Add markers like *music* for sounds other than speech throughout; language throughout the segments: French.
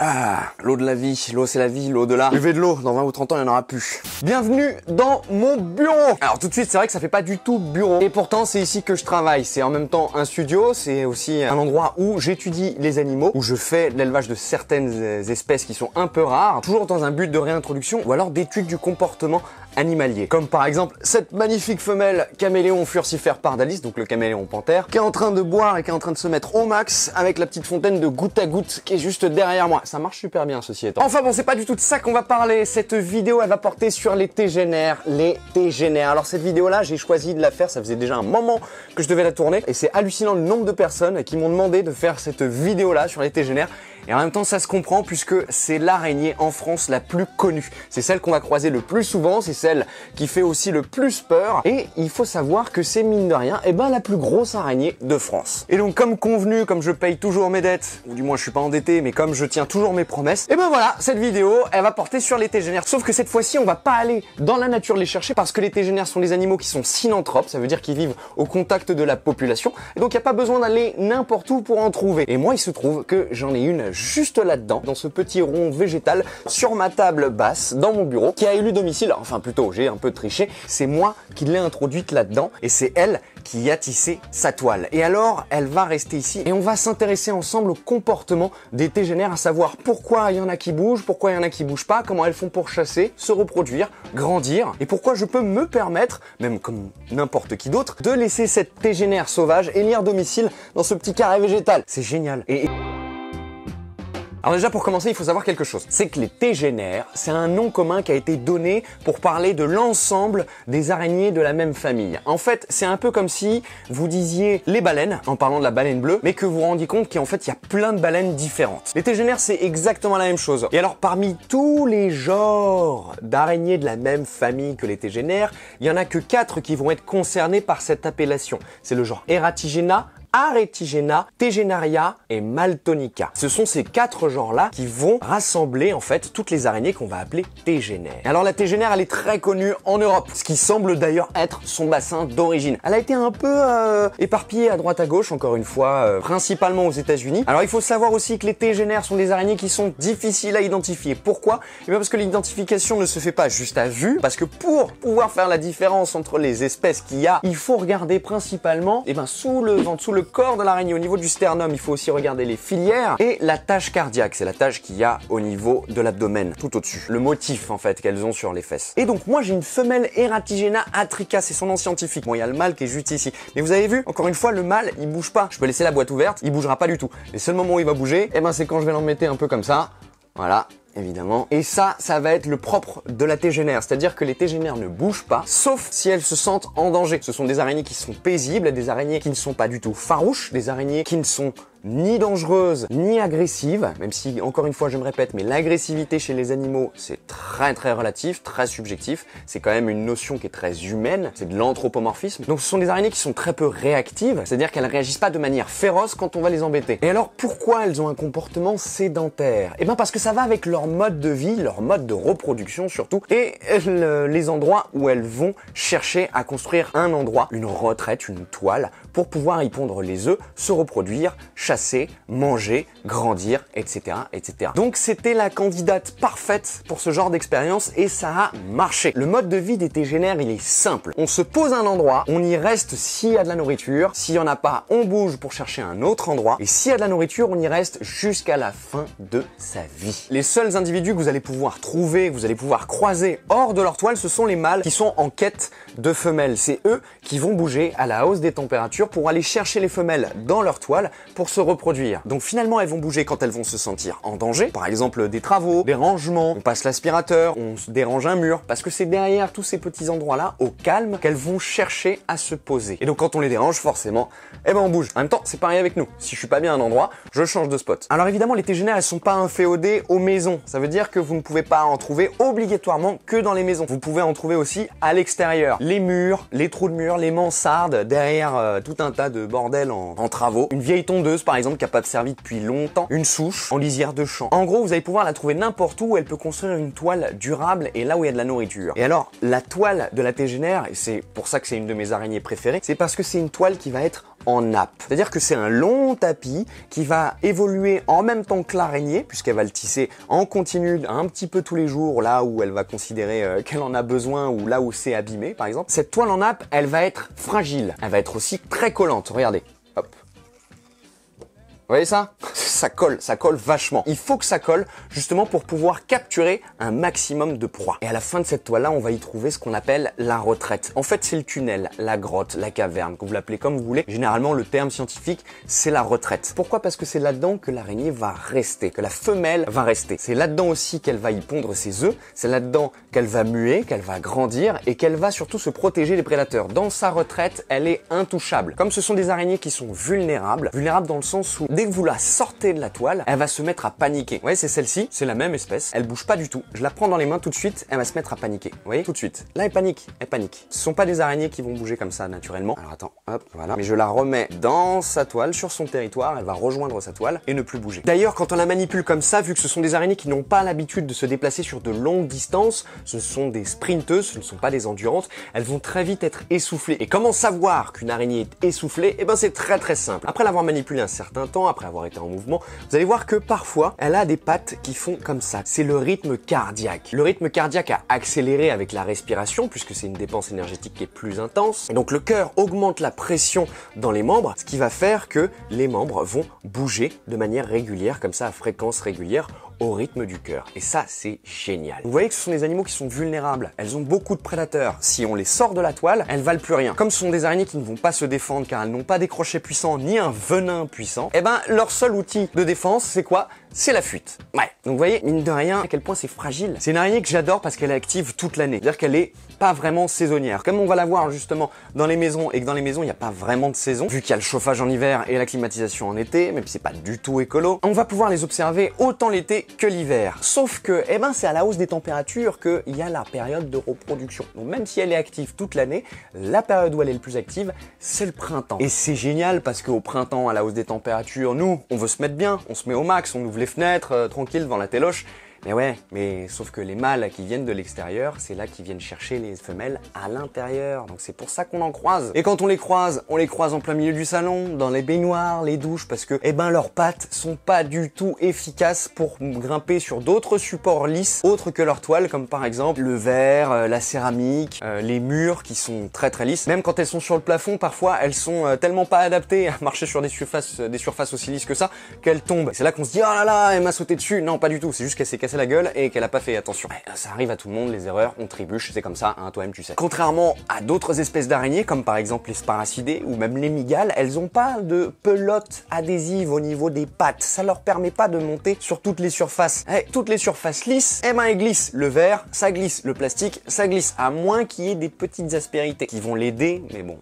Ah, l'eau de la vie, l'eau c'est la vie, l'eau de là. Buvez de l'eau, dans 20 ou 30 ans il n'y en aura plus. Bienvenue dans mon bureau Alors tout de suite c'est vrai que ça fait pas du tout bureau. Et pourtant c'est ici que je travaille. C'est en même temps un studio, c'est aussi un endroit où j'étudie les animaux, où je fais l'élevage de certaines euh, espèces qui sont un peu rares, toujours dans un but de réintroduction ou alors d'étude du comportement animalier. Comme par exemple cette magnifique femelle caméléon furcifère pardalis, donc le caméléon panthère, qui est en train de boire et qui est en train de se mettre au max avec la petite fontaine de goutte à goutte qui est juste derrière moi. Ah, ça marche super bien ceci étant. Enfin bon, c'est pas du tout de ça qu'on va parler. Cette vidéo, elle va porter sur les TGNR, les TGNR. Alors cette vidéo-là, j'ai choisi de la faire, ça faisait déjà un moment que je devais la tourner et c'est hallucinant le nombre de personnes qui m'ont demandé de faire cette vidéo-là sur les TGNR et en même temps, ça se comprend puisque c'est l'araignée en France la plus connue. C'est celle qu'on va croiser le plus souvent, c'est celle qui fait aussi le plus peur. Et il faut savoir que c'est mine de rien, eh ben la plus grosse araignée de France. Et donc comme convenu, comme je paye toujours mes dettes, ou du moins je suis pas endetté, mais comme je tiens toujours mes promesses, et eh ben voilà, cette vidéo, elle va porter sur les tégénaires. Sauf que cette fois-ci, on va pas aller dans la nature les chercher parce que les tégénaires sont les animaux qui sont synanthropes, ça veut dire qu'ils vivent au contact de la population. Et donc il n'y a pas besoin d'aller n'importe où pour en trouver. Et moi, il se trouve que j'en ai une juste là-dedans, dans ce petit rond végétal, sur ma table basse, dans mon bureau, qui a élu domicile, enfin plutôt j'ai un peu triché, c'est moi qui l'ai introduite là-dedans, et c'est elle qui a tissé sa toile. Et alors, elle va rester ici, et on va s'intéresser ensemble au comportement des tégénères, à savoir pourquoi il y en a qui bougent, pourquoi il y en a qui bougent pas, comment elles font pour chasser, se reproduire, grandir, et pourquoi je peux me permettre, même comme n'importe qui d'autre, de laisser cette tégénère sauvage élire domicile dans ce petit carré végétal. C'est génial. et... Alors déjà pour commencer, il faut savoir quelque chose. C'est que les tégénaires, c'est un nom commun qui a été donné pour parler de l'ensemble des araignées de la même famille. En fait, c'est un peu comme si vous disiez les baleines en parlant de la baleine bleue, mais que vous vous rendiez compte qu'en fait il y a plein de baleines différentes. Les tégénaires, c'est exactement la même chose. Et alors parmi tous les genres d'araignées de la même famille que les tégénaires, il y en a que quatre qui vont être concernés par cette appellation. C'est le genre Eratigena, Aretigena, Tegenaria et Maltonica. Ce sont ces quatre genres-là qui vont rassembler en fait toutes les araignées qu'on va appeler tégénères. Alors la tégénère, elle est très connue en Europe, ce qui semble d'ailleurs être son bassin d'origine. Elle a été un peu euh, éparpillée à droite à gauche, encore une fois, euh, principalement aux États-Unis. Alors il faut savoir aussi que les tégénères sont des araignées qui sont difficiles à identifier. Pourquoi Eh bien parce que l'identification ne se fait pas juste à vue, parce que pour pouvoir faire la différence entre les espèces qu'il y a, il faut regarder principalement, eh ben sous le ventre, sous le corps de l'araignée, au niveau du sternum, il faut aussi regarder les filières et la tâche cardiaque, c'est la tâche qu'il y a au niveau de l'abdomen, tout au-dessus. Le motif en fait qu'elles ont sur les fesses. Et donc moi j'ai une femelle Eratigena atrica, c'est son nom scientifique. Bon, il y a le mâle qui est juste ici. Mais vous avez vu, encore une fois, le mâle, il bouge pas. Je peux laisser la boîte ouverte, il bougera pas du tout. Et seul moment où il va bouger, et eh ben c'est quand je vais mettre un peu comme ça. Voilà, évidemment. Et ça, ça va être le propre de la tégénaire. c'est-à-dire que les tégénaires ne bougent pas, sauf si elles se sentent en danger. Ce sont des araignées qui sont paisibles, des araignées qui ne sont pas du tout farouches, des araignées qui ne sont ni dangereuse, ni agressive, même si, encore une fois, je me répète, mais l'agressivité chez les animaux, c'est très très relatif, très subjectif, c'est quand même une notion qui est très humaine, c'est de l'anthropomorphisme. Donc ce sont des araignées qui sont très peu réactives, c'est-à-dire qu'elles ne réagissent pas de manière féroce quand on va les embêter. Et alors pourquoi elles ont un comportement sédentaire Eh bien parce que ça va avec leur mode de vie, leur mode de reproduction surtout, et les endroits où elles vont chercher à construire un endroit, une retraite, une toile, pour pouvoir y pondre les œufs, se reproduire, chasser, manger, grandir, etc. etc. Donc c'était la candidate parfaite pour ce genre d'expérience et ça a marché. Le mode de vie des tégénères, il est simple. On se pose un endroit, on y reste s'il y a de la nourriture, s'il y en a pas, on bouge pour chercher un autre endroit, et s'il y a de la nourriture, on y reste jusqu'à la fin de sa vie. Les seuls individus que vous allez pouvoir trouver, que vous allez pouvoir croiser hors de leur toile, ce sont les mâles qui sont en quête de femelles. C'est eux qui vont bouger à la hausse des températures pour aller chercher les femelles dans leur toile pour se reproduire. Donc finalement, elles vont bouger quand elles vont se sentir en danger. Par exemple, des travaux, des rangements, on passe l'aspirateur, on dérange un mur, parce que c'est derrière tous ces petits endroits-là, au calme, qu'elles vont chercher à se poser. Et donc quand on les dérange, forcément, eh ben on bouge. En même temps, c'est pareil avec nous. Si je suis pas bien à un endroit, je change de spot. Alors évidemment, les tégénères, elles sont pas inféodées aux maisons. Ça veut dire que vous ne pouvez pas en trouver obligatoirement que dans les maisons. Vous pouvez en trouver aussi à l'extérieur. Les murs, les trous de murs, les mansardes, derrière euh, tout un tas de bordel en, travaux. Une vieille tondeuse, par exemple, qui n'a pas servi depuis longtemps. Une souche en lisière de champ. En gros, vous allez pouvoir la trouver n'importe où. Elle peut construire une toile durable et là où il y a de la nourriture. Et alors, la toile de la TGNR, et c'est pour ça que c'est une de mes araignées préférées, c'est parce que c'est une toile qui va être en nappe. C'est-à-dire que c'est un long tapis qui va évoluer en même temps que l'araignée, puisqu'elle va le tisser en continu un petit peu tous les jours, là où elle va considérer euh, qu'elle en a besoin ou là où c'est abîmé, par exemple. Cette toile en nappe, elle va être fragile. Elle va être aussi très collante. Regardez. Hop. voyez ça ça colle, ça colle vachement. Il faut que ça colle justement pour pouvoir capturer un maximum de proies. Et à la fin de cette toile-là, on va y trouver ce qu'on appelle la retraite. En fait, c'est le tunnel, la grotte, la caverne, que vous l'appelez comme vous voulez. Généralement, le terme scientifique, c'est la retraite. Pourquoi Parce que c'est là-dedans que l'araignée va rester, que la femelle va rester. C'est là-dedans aussi qu'elle va y pondre ses œufs, c'est là-dedans qu'elle va muer, qu'elle va grandir et qu'elle va surtout se protéger des prédateurs. Dans sa retraite, elle est intouchable. Comme ce sont des araignées qui sont vulnérables, vulnérables dans le sens où dès que vous la sortez de la toile, elle va se mettre à paniquer. Vous voyez, c'est celle-ci, c'est la même espèce, elle bouge pas du tout. Je la prends dans les mains tout de suite, elle va se mettre à paniquer. Vous voyez, tout de suite. Là, elle panique, elle panique. Ce ne sont pas des araignées qui vont bouger comme ça naturellement. Alors attends, hop, voilà. Mais je la remets dans sa toile, sur son territoire, elle va rejoindre sa toile et ne plus bouger. D'ailleurs, quand on la manipule comme ça, vu que ce sont des araignées qui n'ont pas l'habitude de se déplacer sur de longues distances, ce sont des sprinteuses, ce ne sont pas des endurantes, elles vont très vite être essoufflées. Et comment savoir qu'une araignée est essoufflée Eh ben c'est très très simple. Après l'avoir manipulée un certain temps, après avoir été en mouvement, vous allez voir que parfois, elle a des pattes qui font comme ça. C'est le rythme cardiaque. Le rythme cardiaque a accéléré avec la respiration, puisque c'est une dépense énergétique qui est plus intense. donc le cœur augmente la pression dans les membres, ce qui va faire que les membres vont bouger de manière régulière, comme ça à fréquence régulière, au rythme du cœur. Et ça, c'est génial. Vous voyez que ce sont des animaux qui sont vulnérables. Elles ont beaucoup de prédateurs. Si on les sort de la toile, elles valent plus rien. Comme ce sont des araignées qui ne vont pas se défendre car elles n'ont pas des crochets puissants ni un venin puissant, eh ben, leur seul outil de défense, c'est quoi? c'est la fuite. Ouais. Donc vous voyez, mine de rien, à quel point c'est fragile. C'est une araignée que j'adore parce qu'elle est active toute l'année. C'est-à-dire qu'elle est pas vraiment saisonnière. Comme on va la voir justement dans les maisons et que dans les maisons, il n'y a pas vraiment de saison, vu qu'il y a le chauffage en hiver et la climatisation en été, même si c'est pas du tout écolo, on va pouvoir les observer autant l'été que l'hiver. Sauf que, eh ben, c'est à la hausse des températures qu'il y a la période de reproduction. Donc même si elle est active toute l'année, la période où elle est le plus active, c'est le printemps. Et c'est génial parce qu'au printemps, à la hausse des températures, nous, on veut se mettre bien, on se met au max, on nous les fenêtres, euh, tranquille devant la téloche. Mais ouais, mais sauf que les mâles qui viennent de l'extérieur, c'est là qu'ils viennent chercher les femelles à l'intérieur. Donc c'est pour ça qu'on en croise. Et quand on les croise, on les croise en plein milieu du salon, dans les baignoires, les douches, parce que, eh ben, leurs pattes sont pas du tout efficaces pour grimper sur d'autres supports lisses, autres que leur toile, comme par exemple le verre, euh, la céramique, euh, les murs qui sont très très lisses. Même quand elles sont sur le plafond, parfois elles sont euh, tellement pas adaptées à marcher sur des surfaces, des surfaces aussi lisses que ça, qu'elles tombent. C'est là qu'on se dit, oh là là, elle m'a sauté dessus. Non, pas du tout. C'est juste qu'elle s'est cassée la gueule et qu'elle a pas fait attention. ça arrive à tout le monde, les erreurs, on trébuche, c'est comme ça, hein, toi-même tu sais. Contrairement à d'autres espèces d'araignées, comme par exemple les sparacidés ou même les migales, elles ont pas de pelote adhésive au niveau des pattes. Ça leur permet pas de monter sur toutes les surfaces. Eh, toutes les surfaces lisses, eh ben elles glissent. Le verre, ça glisse. Le plastique, ça glisse. À moins qu'il y ait des petites aspérités qui vont l'aider, mais bon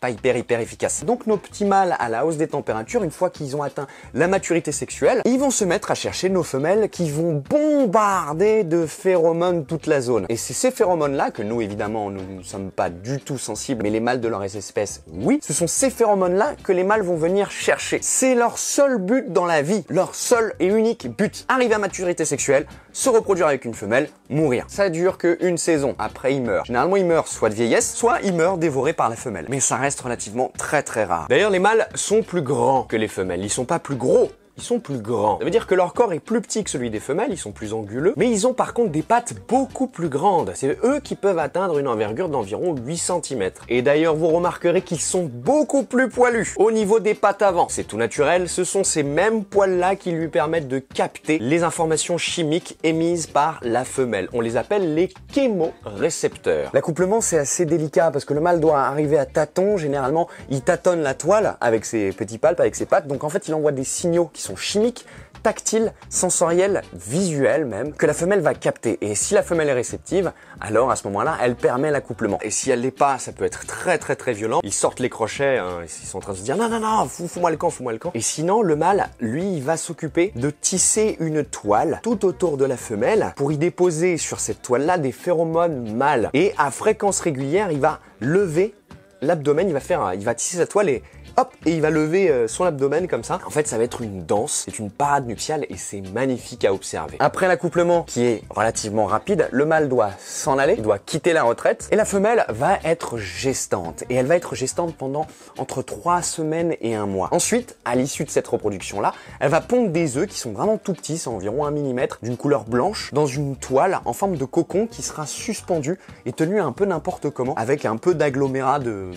pas hyper hyper efficace. Donc nos petits mâles à la hausse des températures, une fois qu'ils ont atteint la maturité sexuelle, ils vont se mettre à chercher nos femelles qui vont bombarder de phéromones toute la zone. Et c'est ces phéromones-là que nous évidemment nous ne sommes pas du tout sensibles, mais les mâles de leurs espèces oui, ce sont ces phéromones-là que les mâles vont venir chercher. C'est leur seul but dans la vie, leur seul et unique but. Arriver à maturité sexuelle, se reproduire avec une femelle, mourir. Ça dure qu'une saison, après il meurt. Généralement il meurt soit de vieillesse, soit il meurt dévoré par la femelle. Mais ça reste relativement très très rare. D'ailleurs les mâles sont plus grands que les femelles, ils sont pas plus gros sont plus grands. Ça veut dire que leur corps est plus petit que celui des femelles, ils sont plus anguleux, mais ils ont par contre des pattes beaucoup plus grandes. C'est eux qui peuvent atteindre une envergure d'environ 8 cm. Et d'ailleurs, vous remarquerez qu'ils sont beaucoup plus poilus au niveau des pattes avant. C'est tout naturel, ce sont ces mêmes poils-là qui lui permettent de capter les informations chimiques émises par la femelle. On les appelle les chémorécepteurs. L'accouplement, c'est assez délicat parce que le mâle doit arriver à tâtons. Généralement, il tâtonne la toile avec ses petits palpes, avec ses pattes. Donc en fait, il envoie des signaux qui sont chimiques, tactiles, sensorielles, visuelles même, que la femelle va capter. Et si la femelle est réceptive, alors à ce moment-là, elle permet l'accouplement. Et si elle l'est pas, ça peut être très très très violent. Ils sortent les crochets, hein, ils sont en train de se dire non non non, fous-moi le camp, fous-moi le camp. Et sinon, le mâle, lui, il va s'occuper de tisser une toile tout autour de la femelle pour y déposer sur cette toile-là des phéromones mâles. Et à fréquence régulière, il va lever l'abdomen, il va faire, il va tisser sa toile et hop, et il va lever euh, son abdomen comme ça. En fait, ça va être une danse, c'est une parade nuptiale et c'est magnifique à observer. Après l'accouplement, qui est relativement rapide, le mâle doit s'en aller, il doit quitter la retraite, et la femelle va être gestante. Et elle va être gestante pendant entre 3 semaines et un mois. Ensuite, à l'issue de cette reproduction-là, elle va pondre des œufs qui sont vraiment tout petits, c'est environ 1 mm, d'une couleur blanche, dans une toile en forme de cocon qui sera suspendu et tenu un peu n'importe comment, avec un peu d'agglomérat de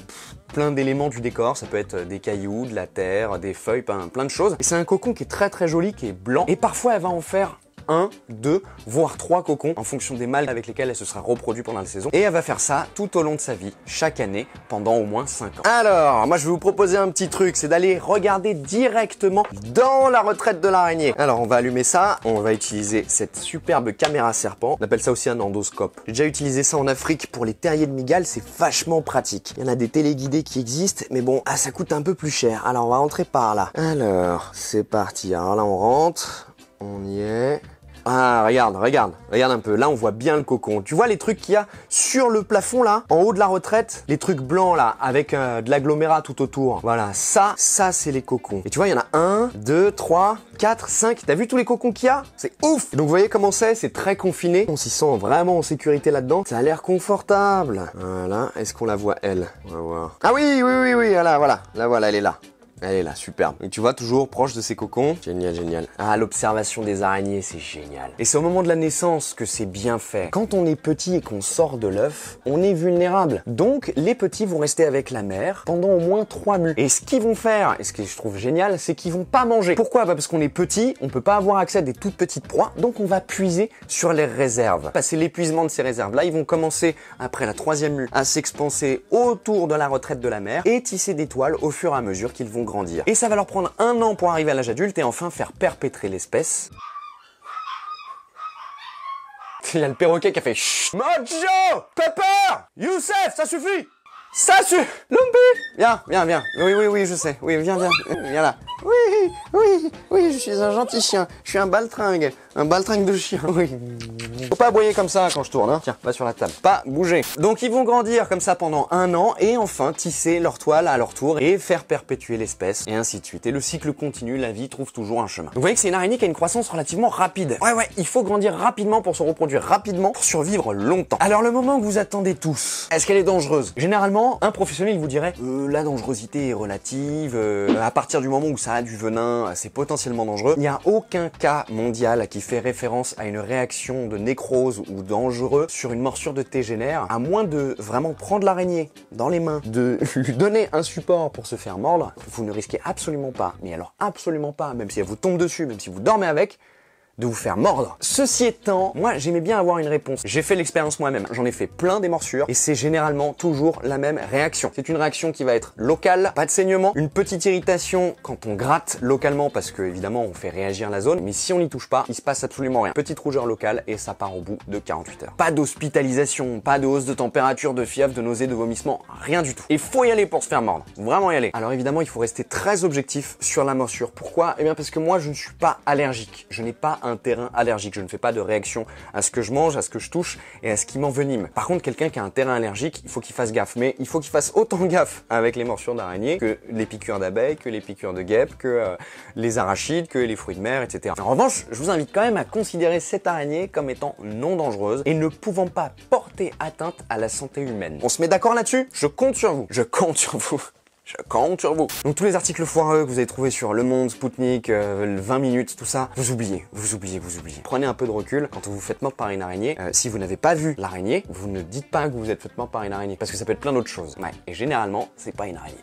plein d'éléments du décor. Ça peut être euh, des cailloux, de la terre, des feuilles, plein, plein de choses. Et c'est un cocon qui est très très joli, qui est blanc. Et parfois, elle va en faire 1, 2, voire 3 cocons en fonction des mâles avec lesquels elle se sera reproduite pendant la saison. Et elle va faire ça tout au long de sa vie, chaque année, pendant au moins 5 ans. Alors, moi je vais vous proposer un petit truc, c'est d'aller regarder directement dans la retraite de l'araignée. Alors on va allumer ça, on va utiliser cette superbe caméra serpent, on appelle ça aussi un endoscope. J'ai déjà utilisé ça en Afrique pour les terriers de migales c'est vachement pratique. Il y en a des téléguidés qui existent, mais bon, ah, ça coûte un peu plus cher. Alors on va rentrer par là. Alors, c'est parti. Alors là on rentre, on y est. Ah, regarde, regarde, regarde un peu. Là, on voit bien le cocon. Tu vois les trucs qu'il y a sur le plafond, là, en haut de la retraite Les trucs blancs, là, avec euh, de l'agglomérat tout autour. Voilà, ça, ça, c'est les cocons. Et tu vois, il y en a un, deux, trois, quatre, cinq. T'as vu tous les cocons qu'il y a C'est ouf Donc, vous voyez comment c'est C'est très confiné. On s'y sent vraiment en sécurité là-dedans. Ça a l'air confortable. Voilà, est-ce qu'on la voit, elle On va voir. Ah oui, oui, oui, oui, voilà, voilà. La voilà, elle est là. Elle est là, superbe. Et tu vois, toujours proche de ses cocons. Génial, génial. Ah, l'observation des araignées, c'est génial. Et c'est au moment de la naissance que c'est bien fait. Quand on est petit et qu'on sort de l'œuf, on est vulnérable. Donc, les petits vont rester avec la mère pendant au moins trois mues. Et ce qu'ils vont faire, et ce que je trouve génial, c'est qu'ils vont pas manger. Pourquoi bah, Parce qu'on est petit, on peut pas avoir accès à des toutes petites proies, donc on va puiser sur les réserves. Passer bah, l'épuisement de ces réserves-là, ils vont commencer, après la troisième mue, à s'expanser autour de la retraite de la mère et tisser des toiles au fur et à mesure qu'ils vont grandir et ça va leur prendre un an pour arriver à l'âge adulte et enfin faire perpétrer l'espèce. Il y a le perroquet qui a fait Chut Mojo Pepper Youssef, ça suffit Ça suffit Lumpy Viens, viens, viens. Oui, oui, oui, je sais. Oui, viens, viens. Viens là. Oui, oui, oui, je suis un gentil chien. Je suis un baltringue. Un baltringue de chien. Oui. Faut pas aboyer comme ça quand je tourne. Hein. Tiens, va sur la table. Pas bouger. Donc ils vont grandir comme ça pendant un an et enfin tisser leur toile à leur tour et faire perpétuer l'espèce et ainsi de suite. Et le cycle continue, la vie trouve toujours un chemin. vous voyez que c'est une araignée qui a une croissance relativement rapide. Ouais ouais, il faut grandir rapidement pour se reproduire rapidement, pour survivre longtemps. Alors le moment que vous attendez tous, est-ce qu'elle est dangereuse Généralement, un professionnel vous dirait euh, la dangerosité est relative, euh, à partir du moment où ça a du venin, euh, c'est potentiellement dangereux. Il n'y a aucun cas mondial à qui fait référence à une réaction de nécrose ou dangereux sur une morsure de tégénaire, à moins de vraiment prendre l'araignée dans les mains, de *laughs* lui donner un support pour se faire mordre, vous ne risquez absolument pas, mais alors absolument pas, même si elle vous tombe dessus, même si vous dormez avec, de vous faire mordre. Ceci étant, moi j'aimais bien avoir une réponse. J'ai fait l'expérience moi-même. J'en ai fait plein des morsures et c'est généralement toujours la même réaction. C'est une réaction qui va être locale, pas de saignement, une petite irritation quand on gratte localement parce que évidemment on fait réagir la zone, mais si on n'y touche pas, il se passe absolument rien. Petite rougeur locale et ça part au bout de 48 heures. Pas d'hospitalisation, pas de hausse de température, de fièvre, de nausée, de vomissement, rien du tout. Et faut y aller pour se faire mordre. Vraiment y aller. Alors évidemment, il faut rester très objectif sur la morsure. Pourquoi Eh bien parce que moi je ne suis pas allergique. Je n'ai pas un terrain allergique. Je ne fais pas de réaction à ce que je mange, à ce que je touche et à ce qui m'envenime. Par contre, quelqu'un qui a un terrain allergique, il faut qu'il fasse gaffe. Mais il faut qu'il fasse autant gaffe avec les morsures d'araignée que les piqûres d'abeilles, que les piqûres de guêpes, que euh, les arachides, que les fruits de mer, etc. En revanche, je vous invite quand même à considérer cette araignée comme étant non dangereuse et ne pouvant pas porter atteinte à la santé humaine. On se met d'accord là-dessus Je compte sur vous. Je compte sur vous. Je compte sur vous. Donc tous les articles foireux que vous avez trouvés sur Le Monde, Spoutnik, 20 euh, minutes, tout ça, vous oubliez, vous oubliez, vous oubliez. Prenez un peu de recul quand vous vous faites mort par une araignée. Euh, si vous n'avez pas vu l'araignée, vous ne dites pas que vous êtes fait mort par une araignée, parce que ça peut être plein d'autres choses. Ouais. Et généralement, c'est pas une araignée.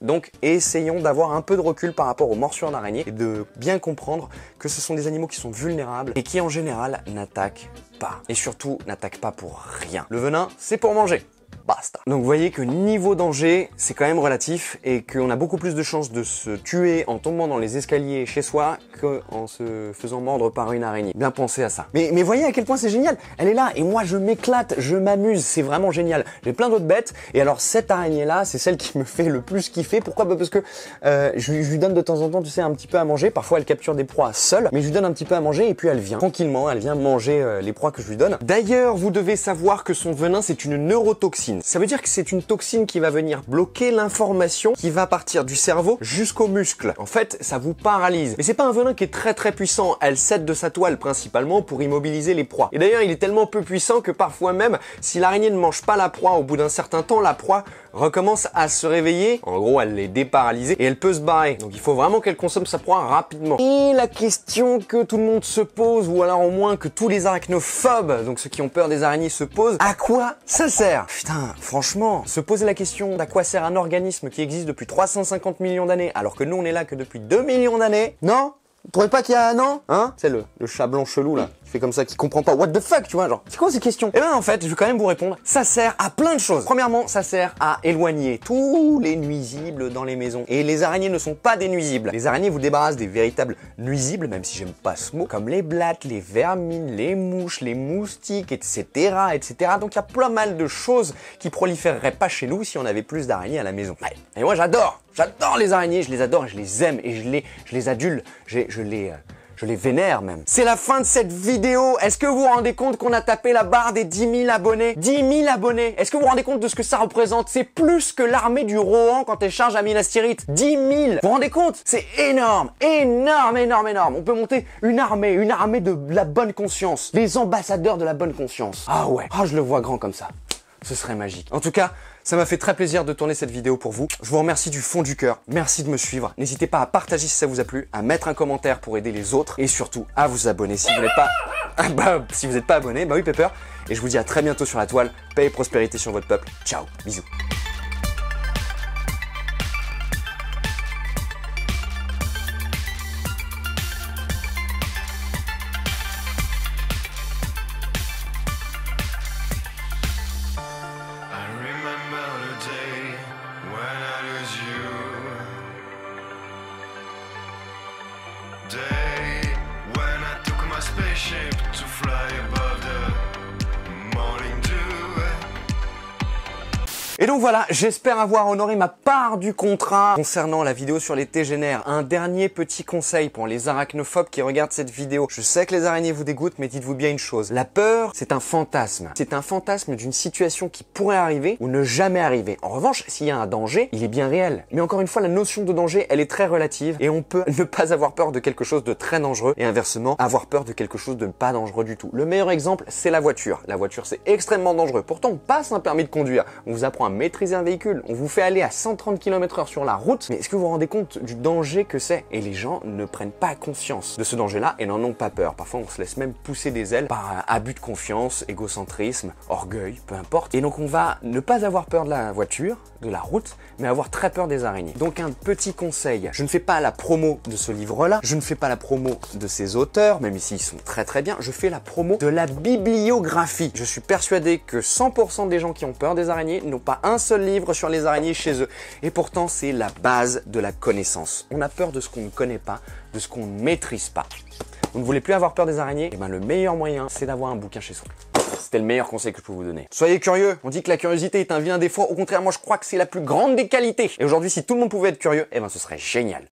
Donc essayons d'avoir un peu de recul par rapport aux morsures d'araignée et de bien comprendre que ce sont des animaux qui sont vulnérables et qui en général n'attaquent pas. Et surtout n'attaquent pas pour rien. Le venin, c'est pour manger basta. Donc vous voyez que niveau danger, c'est quand même relatif et qu'on a beaucoup plus de chances de se tuer en tombant dans les escaliers chez soi qu'en se faisant mordre par une araignée. Bien pensé à ça. Mais, mais voyez à quel point c'est génial Elle est là et moi je m'éclate, je m'amuse, c'est vraiment génial. J'ai plein d'autres bêtes et alors cette araignée là, c'est celle qui me fait le plus kiffer. Pourquoi bah, Parce que euh, je, lui donne de temps en temps, tu sais, un petit peu à manger. Parfois elle capture des proies seule, mais je lui donne un petit peu à manger et puis elle vient tranquillement, elle vient manger euh, les proies que je lui donne. D'ailleurs, vous devez savoir que son venin c'est une neurotoxine ça veut dire que c'est une toxine qui va venir bloquer l'information qui va partir du cerveau jusqu'aux muscles. En fait, ça vous paralyse. Mais c'est pas un venin qui est très très puissant. Elle cède de sa toile principalement pour immobiliser les proies. Et d'ailleurs, il est tellement peu puissant que parfois même, si l'araignée ne mange pas la proie au bout d'un certain temps, la proie recommence à se réveiller. En gros, elle est déparalysée et elle peut se barrer. Donc il faut vraiment qu'elle consomme sa proie rapidement. Et la question que tout le monde se pose, ou alors au moins que tous les arachnophobes, donc ceux qui ont peur des araignées, se posent, à quoi ça sert Putain, franchement, se poser la question d'à quoi sert un organisme qui existe depuis 350 millions d'années alors que nous on est là que depuis 2 millions d'années, non vous trouvez pas qu'il y a un an Hein C'est le, le chat blanc chelou là fait comme ça, qui comprend pas, what the fuck, tu vois, genre, c'est quoi ces questions Eh ben en fait, je vais quand même vous répondre, ça sert à plein de choses. Premièrement, ça sert à éloigner tous les nuisibles dans les maisons. Et les araignées ne sont pas des nuisibles. Les araignées vous débarrassent des véritables nuisibles, même si j'aime pas ce mot, comme les blattes, les vermines, les mouches, les moustiques, etc., etc. Donc il y a plein mal de choses qui proliféreraient pas chez nous si on avait plus d'araignées à la maison. Ouais. Et moi j'adore, j'adore les araignées, je les adore, je les aime et je les, je les adule, je, je les... Euh, je les vénère même. C'est la fin de cette vidéo. Est-ce que vous vous rendez compte qu'on a tapé la barre des 10 000 abonnés 10 000 abonnés Est-ce que vous vous rendez compte de ce que ça représente C'est plus que l'armée du Rohan quand elle charge à Minas Tirith. 10 000 Vous vous rendez compte C'est énorme Énorme, énorme, énorme On peut monter une armée, une armée de la bonne conscience. Les ambassadeurs de la bonne conscience. Ah ouais Ah, je le vois grand comme ça. Ce serait magique. En tout cas, ça m'a fait très plaisir de tourner cette vidéo pour vous. Je vous remercie du fond du cœur. Merci de me suivre. N'hésitez pas à partager si ça vous a plu, à mettre un commentaire pour aider les autres et surtout à vous abonner si vous n'êtes pas... *laughs* Ah bah, si vous n'êtes pas abonné, bah oui, Pepper. Et je vous dis à très bientôt sur la toile. Paix et prospérité sur votre peuple. Ciao, bisous. donc voilà, j'espère avoir honoré ma part du contrat concernant la vidéo sur les tégénères. Un dernier petit conseil pour les arachnophobes qui regardent cette vidéo. Je sais que les araignées vous dégoûtent, mais dites-vous bien une chose. La peur, c'est un fantasme. C'est un fantasme d'une situation qui pourrait arriver ou ne jamais arriver. En revanche, s'il y a un danger, il est bien réel. Mais encore une fois, la notion de danger, elle est très relative et on peut *laughs* ne pas avoir peur de quelque chose de très dangereux et inversement, avoir peur de quelque chose de pas dangereux du tout. Le meilleur exemple, c'est la voiture. La voiture, c'est extrêmement dangereux. Pourtant, on passe un permis de conduire. On vous apprend à maîtriser un véhicule, on vous fait aller à 130 km/h sur la route, mais est-ce que vous vous rendez compte du danger que c'est Et les gens ne prennent pas conscience de ce danger-là et n'en ont pas peur. Parfois, on se laisse même pousser des ailes par abus de confiance, égocentrisme, orgueil, peu importe. Et donc, on va ne pas avoir peur de la voiture, de la route, mais avoir très peur des araignées. Donc, un petit conseil, je ne fais pas la promo de ce livre-là, je ne fais pas la promo de ses auteurs, même s'ils sont très très bien, je fais la promo de la bibliographie. Je suis persuadé que 100% des gens qui ont peur des araignées n'ont pas un seul livre sur les araignées chez eux. Et pourtant, c'est la base de la connaissance. On a peur de ce qu'on ne connaît pas, de ce qu'on ne maîtrise pas. Vous ne voulez plus avoir peur des araignées Et eh bien le meilleur moyen, c'est d'avoir un bouquin chez soi. C'était le meilleur conseil que je peux vous donner. Soyez curieux. On dit que la curiosité est un vilain défaut. Au contraire, moi je crois que c'est la plus grande des qualités. Et aujourd'hui, si tout le monde pouvait être curieux, eh ben ce serait génial.